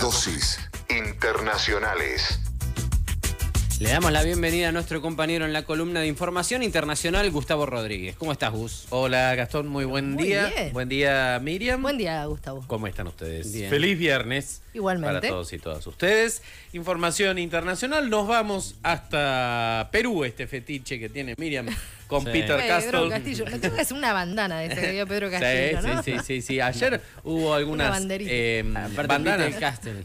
dosis internacionales. Le damos la bienvenida a nuestro compañero en la columna de información internacional, Gustavo Rodríguez. ¿Cómo estás, Gus? Hola, Gastón, muy buen día. Buen día, Miriam. Buen día, Gustavo. ¿Cómo están ustedes? Bien. Feliz viernes. Igualmente. Para todos y todas ustedes. Información internacional. Nos vamos hasta Perú, este fetiche que tiene Miriam con Peter Castle Pedro Castillo. Me que una bandana de este Pedro Castillo. Sí, ¿no? sí, sí, sí, sí, Ayer hubo algunas em, eh, bandanas. Peter Castle.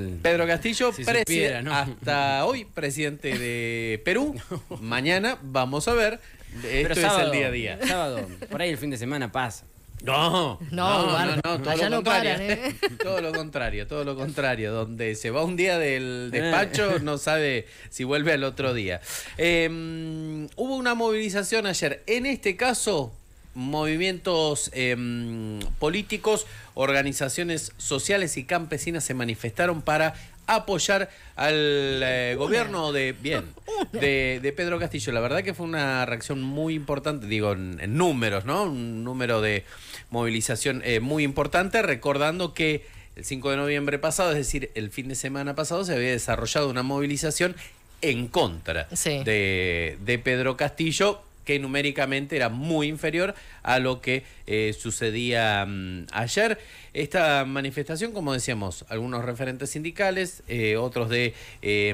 Peter Pedro Castillo, presidente hasta hoy presidente de Perú. Mañana vamos a ver. Esto Pero es el día a día. Sábado, por ahí el fin de semana pasa. No, no, no, todo lo contrario. ¿eh? Todo lo contrario, todo lo contrario. Donde se va un día del eh. despacho, no sabe si vuelve al otro día. Em, hubo una movilización ayer. En este caso, movimientos em, políticos, organizaciones sociales y campesinas se manifestaron para apoyar al eh, gobierno de bien de, Pedro Castillo. La verdad que fue una reacción muy importante, digo, en, números, ¿no? Un número de movilización eh, muy importante, recordando que el 5 de noviembre pasado, es decir, el fin de semana pasado, se había desarrollado una movilización en contra de Pedro Castillo que numéricamente era muy inferior a lo que eh, sucedía mm, ayer. Esta manifestación, como decíamos, algunos referentes sindicales, eh, otros eh,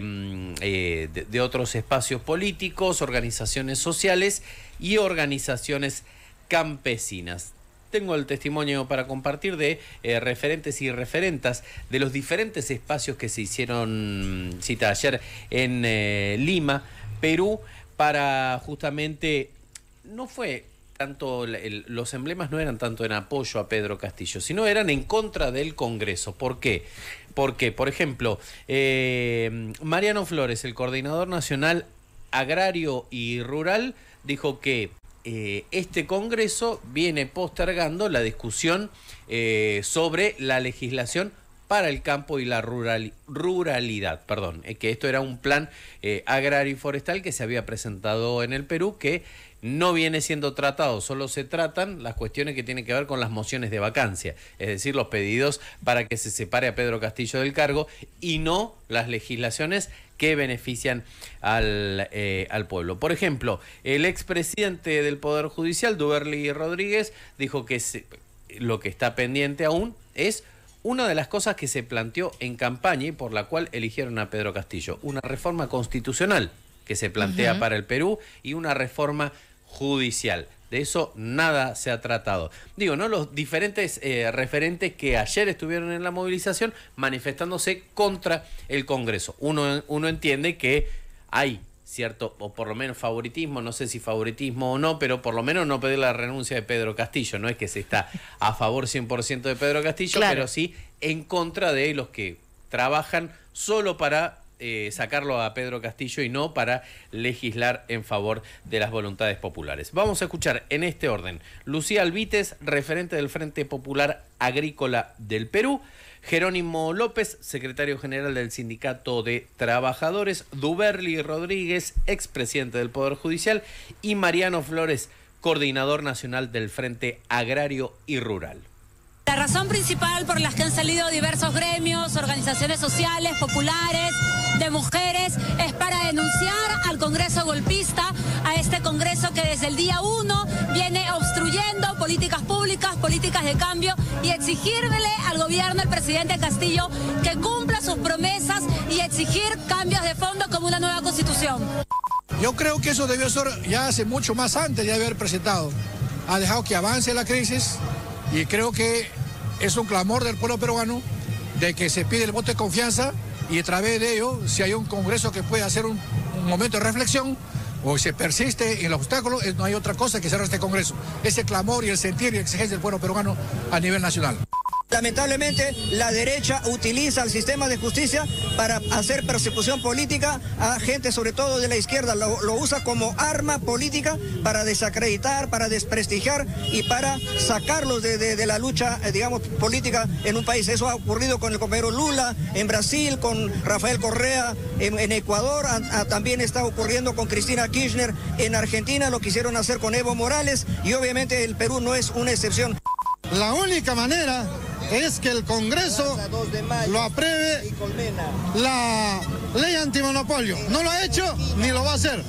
mm, de, de, otros espacios políticos, organizaciones sociales y organizaciones campesinas tengo el testimonio para compartir de referentes y referentas de los diferentes espacios que se hicieron mm, cita ayer en Lima, Perú, para justamente, no fue tanto, los emblemas no eran tanto en apoyo a Pedro Castillo, sino eran en contra del Congreso. ¿Por qué? Porque, por ejemplo, eh, Mariano Flores, el coordinador nacional agrario y rural, dijo que eh, este Congreso viene postergando la discusión eh, sobre la legislación para el campo y la ruralidad. Perdón, eh, que esto era un plan eh, agrario y forestal que se había presentado en el Perú que no viene siendo tratado, solo se tratan las cuestiones que tienen que ver con las mociones de vacancia, es decir, los pedidos para que se separe a Pedro Castillo del cargo y no las legislaciones que benefician al, eh, al, pueblo. Por ejemplo, el expresidente del Poder Judicial, Duberly Rodríguez, dijo que lo que está pendiente aún es una de las cosas que se planteó en campaña y por la cual eligieron a Pedro Castillo, una reforma constitucional que se plantea para el Perú y una reforma judicial. De eso nada se ha tratado. Digo, ¿no? Los diferentes eh, referentes que ayer estuvieron en la movilización manifestándose contra el Congreso. Uno, uno entiende que hay cierto, o por lo menos favoritismo, no sé si favoritismo o no, pero por lo menos no pedir la renuncia de Pedro Castillo. No es que se está a favor 100% de Pedro Castillo, pero sí en contra de los que trabajan solo para eh, sacarlo a Pedro Castillo y no para legislar en favor de las voluntades populares. Vamos a escuchar en este orden. Lucía Alvites, referente del Frente Popular Agrícola del Perú. Jerónimo López, secretario general del Sindicato de Trabajadores, Duberli Rodríguez, expresidente del Poder Judicial, y Mariano Flores, coordinador nacional del Frente Agrario y Rural. La razón principal por las que han salido diversos gremios, organizaciones sociales, populares, de mujeres, es para denunciar al Congreso golpista, a este Congreso que desde el día uno viene obstruyendo políticas públicas, políticas de cambio y exigirle al gobierno, del presidente Castillo, que cumpla sus promesas y exigir cambios de fondo como una nueva constitución. Yo creo que eso debió ser ya hace mucho más antes de haber presentado. Ha dejado que avance la crisis y creo que es un clamor del pueblo peruano de que se pide el voto de confianza y a través de ello, si hay un Congreso que puede hacer un, momento de reflexión o se persiste en el obstáculo, eh, no hay otra cosa que cerrar este Congreso. Ese clamor y el sentir y exigencia del pueblo peruano a nivel nacional. Lamentablemente, la derecha utiliza el sistema de justicia para hacer persecución política a gente, sobre todo de la izquierda. Lo, usa como arma política para desacreditar, para desprestigiar y para sacarlos de, la lucha, eh, digamos, política en un país. Eso ha ocurrido con el compañero Lula en Brasil, con Rafael Correa en, Ecuador, también está ocurriendo con Cristina Kirchner en Argentina, lo quisieron hacer con Evo Morales y obviamente el Perú no es una excepción. La única manera es que el Congreso lo apruebe la ley antimonopolio. No lo ha hecho ni lo va a hacer.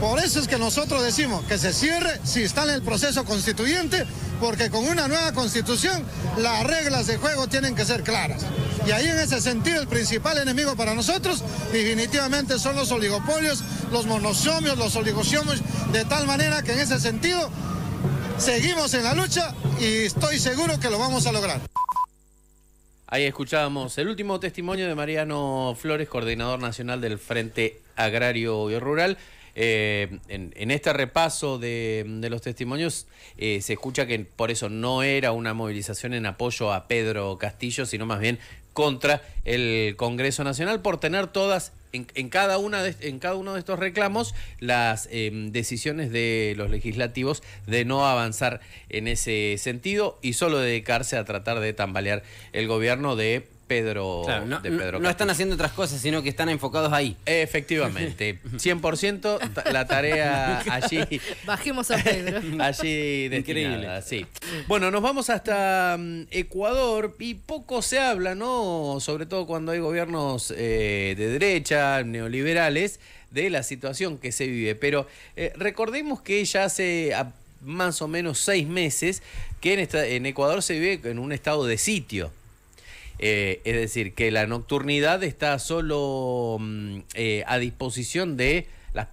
Por eso es que nosotros decimos que se cierre si está en el proceso constituyente, porque con una nueva constitución las reglas de juego tienen que ser claras. Y ahí en ese sentido el principal enemigo para nosotros definitivamente son los oligopolios, los monosomios, los oligosomios, de tal manera que en ese sentido seguimos en la lucha y estoy seguro que lo vamos a lograr. Ahí escuchábamos el último testimonio de Mariano Flores, coordinador nacional del Frente Agrario y Rural. Eh, en, este repaso de, los testimonios eh, se escucha que por eso no era una movilización en apoyo a Pedro Castillo, sino más bien contra el Congreso Nacional por tener todas en, cada una en cada uno de estos reclamos las em, decisiones de los legislativos de no avanzar en ese sentido y solo dedicarse a tratar de tambalear el gobierno de Pedro. no, están haciendo otras cosas, sino que están enfocados ahí. Efectivamente, 100% la tarea allí. Bajemos a Pedro. allí Increíble. sí. Bueno, nos vamos hasta mm, Ecuador y poco se habla, ¿no? Sobre todo cuando hay gobiernos eh, de derecha, neoliberales, de la situación que se vive. Pero eh, recordemos que ya hace ah, más o menos seis meses que en Ecuador se vive en un estado de sitio. Eh, es decir, que la nocturnidad está solo mm, eh, a disposición de las,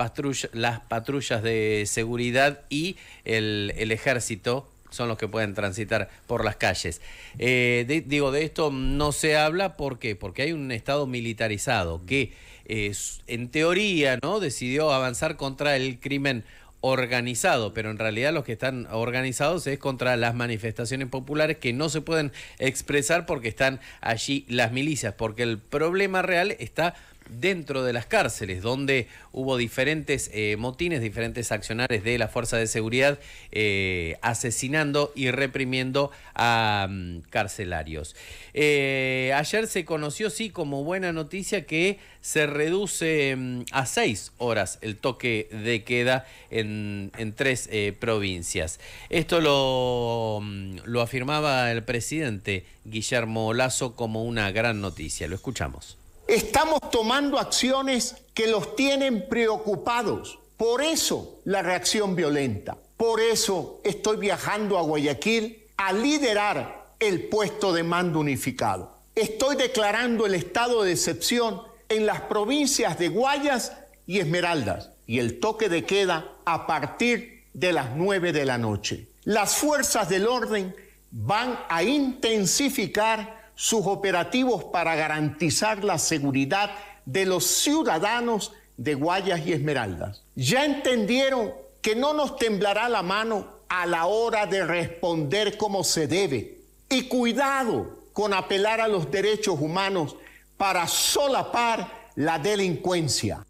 las patrullas de seguridad y el, ejército son los que pueden transitar por las calles. Eh, digo, de esto no se habla, ¿por qué? Porque hay un Estado militarizado que en teoría ¿no? decidió avanzar contra el crimen organizado, pero en realidad los que están organizados es contra las manifestaciones populares que no se pueden expresar porque están allí las milicias, porque el problema real está dentro de las cárceles, donde hubo diferentes eh, motines, diferentes accionarios de la Fuerza de Seguridad eh, asesinando y reprimiendo a mm, carcelarios. Eh, ayer se conoció, sí, como buena noticia, que se reduce mm, a seis horas el toque de queda en, tres provincias. Esto lo, mm, lo afirmaba el presidente Guillermo Lazo como una gran noticia. Lo escuchamos. Estamos tomando acciones que los tienen preocupados. Por eso la reacción violenta. Por eso estoy viajando a Guayaquil a liderar el puesto de mando unificado. Estoy declarando el estado de excepción en las provincias de Guayas y Esmeraldas y el toque de queda a partir de las 9 de la noche. Las fuerzas del orden van a intensificar sus operativos para garantizar la seguridad de los ciudadanos de Guayas y Esmeraldas. Ya entendieron que no nos temblará la mano a la hora de responder como se debe. Y cuidado con apelar a los derechos humanos para solapar la delincuencia.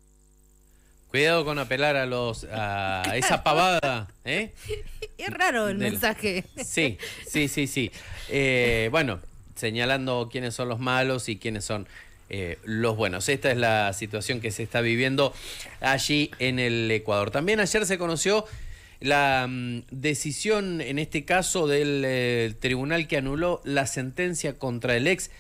Cuidado con apelar a los a esa pavada, ¿eh? Es raro el mensaje. Sí, sí, sí, sí. Eh, bueno, señalando quiénes son los malos y quiénes son eh, los buenos. Esta es la situación que se está viviendo allí en el Ecuador. También ayer se conoció la mm, decisión, en este caso, del eh, tribunal que anuló la sentencia contra el ex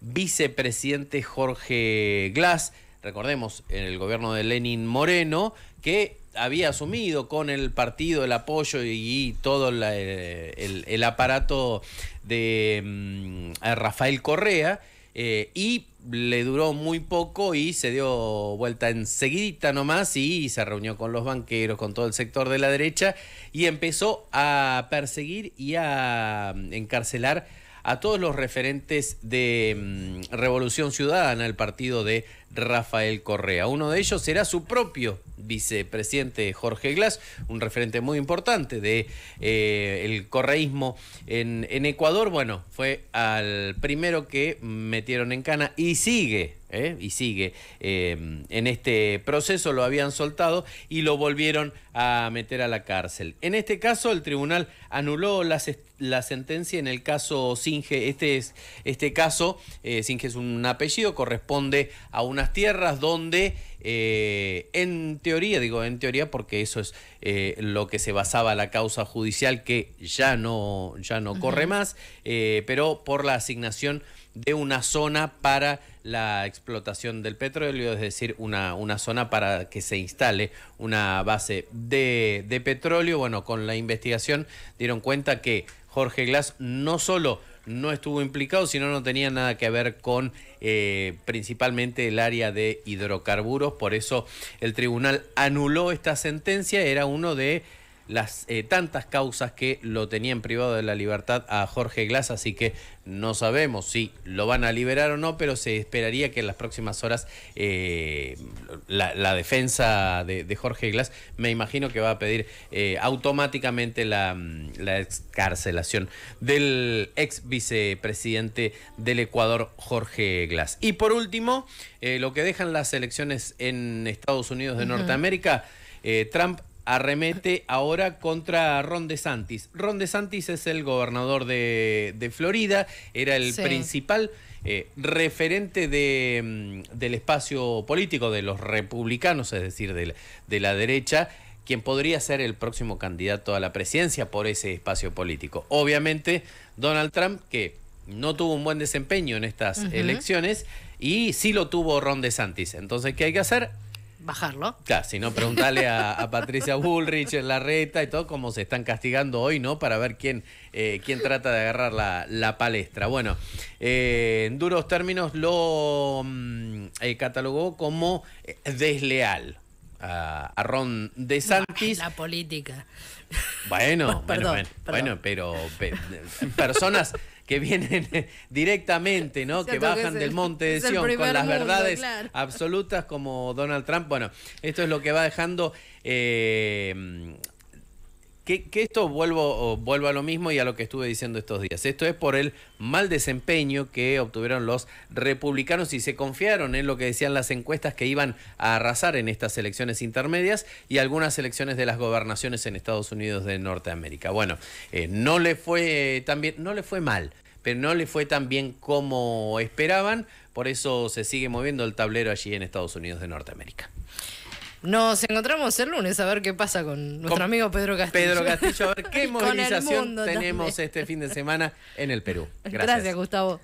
vicepresidente Jorge Glass. Recordemos, en el gobierno de Lenin Moreno, que había asumido con el partido, el apoyo y, todo eh, el, aparato de mm, Rafael Correa. Eh, y le duró muy poco y se dio vuelta enseguida nomás y se reunió con los banqueros, con todo el sector de la derecha y empezó a perseguir y a mm, encarcelar a todos los referentes de mm, Revolución Ciudadana, el partido de Rafael Correa. Uno de ellos será su propio vicepresidente Jorge Glass, un referente muy importante de eh, el correísmo en, Ecuador. Bueno, fue al primero que metieron en cana y sigue, eh, y sigue eh, en este proceso, lo habían soltado y lo volvieron a meter a la cárcel. En este caso, el tribunal anuló la, la sentencia en el caso Singe. Este, es, este caso, Singe es un apellido, corresponde a una tierras donde eh, en teoría, digo en teoría porque eso es eh, lo que se basaba la causa judicial que ya no, ya no corre más, eh, pero por la asignación de una zona para la explotación del petróleo, es decir, una, una zona para que se instale una base de, de petróleo. Bueno, con la investigación dieron cuenta que Jorge Glass no solo no estuvo implicado, sino no tenía nada que ver con eh, principalmente el área de hidrocarburos. Por eso el tribunal anuló esta sentencia, era uno de las eh, tantas causas que lo tenían privado de la libertad a Jorge Glass, así que no sabemos si lo van a liberar o no, pero se esperaría que en las próximas horas eh, la, defensa de, Jorge Glass me imagino que va a pedir eh, automáticamente la, excarcelación del ex vicepresidente del Ecuador, Jorge Glass. Y por último, lo que dejan las elecciones en Estados Unidos de Norteamérica, Trump arremete ahora contra Ron DeSantis. Ron DeSantis es el gobernador de, Florida, era el principal eh, referente mm, del espacio político de los republicanos, es decir, de la, derecha quien podría ser el próximo candidato a la presidencia por ese espacio político. Obviamente, Donald Trump, que no tuvo un buen desempeño en estas elecciones, y sí lo tuvo Ron DeSantis. Entonces, ¿qué hay que hacer? bajarlo. Claro, si no, preguntarle a, Patricia Bullrich en la reta y todo cómo se están castigando hoy, ¿no? Para ver quién, eh, quién trata de agarrar la, palestra. Bueno, eh, en duros términos lo mm, eh, catalogó como desleal a, Ron DeSantis. la política. Bueno, bueno, pero personas que vienen directamente, ¿no? que bajan del monte de Sion con las verdades absolutas como Donald Trump. Bueno, esto es lo que va dejando eh, que, esto vuelvo, a lo mismo y a lo que estuve diciendo estos días. Esto es por el mal desempeño que obtuvieron los republicanos y se confiaron en lo que decían las encuestas que iban a arrasar en estas elecciones intermedias y algunas elecciones de las gobernaciones en Estados Unidos de Norteamérica. Bueno, eh, no le fue tan no le fue mal, pero no le fue tan bien como esperaban, por eso se sigue moviendo el tablero allí en Estados Unidos de Norteamérica. Nos encontramos el lunes a ver qué pasa con nuestro amigo Pedro Castillo. Pedro Castillo, a ver qué movilización tenemos este fin de semana en el Perú. Gracias, Gracias Gustavo.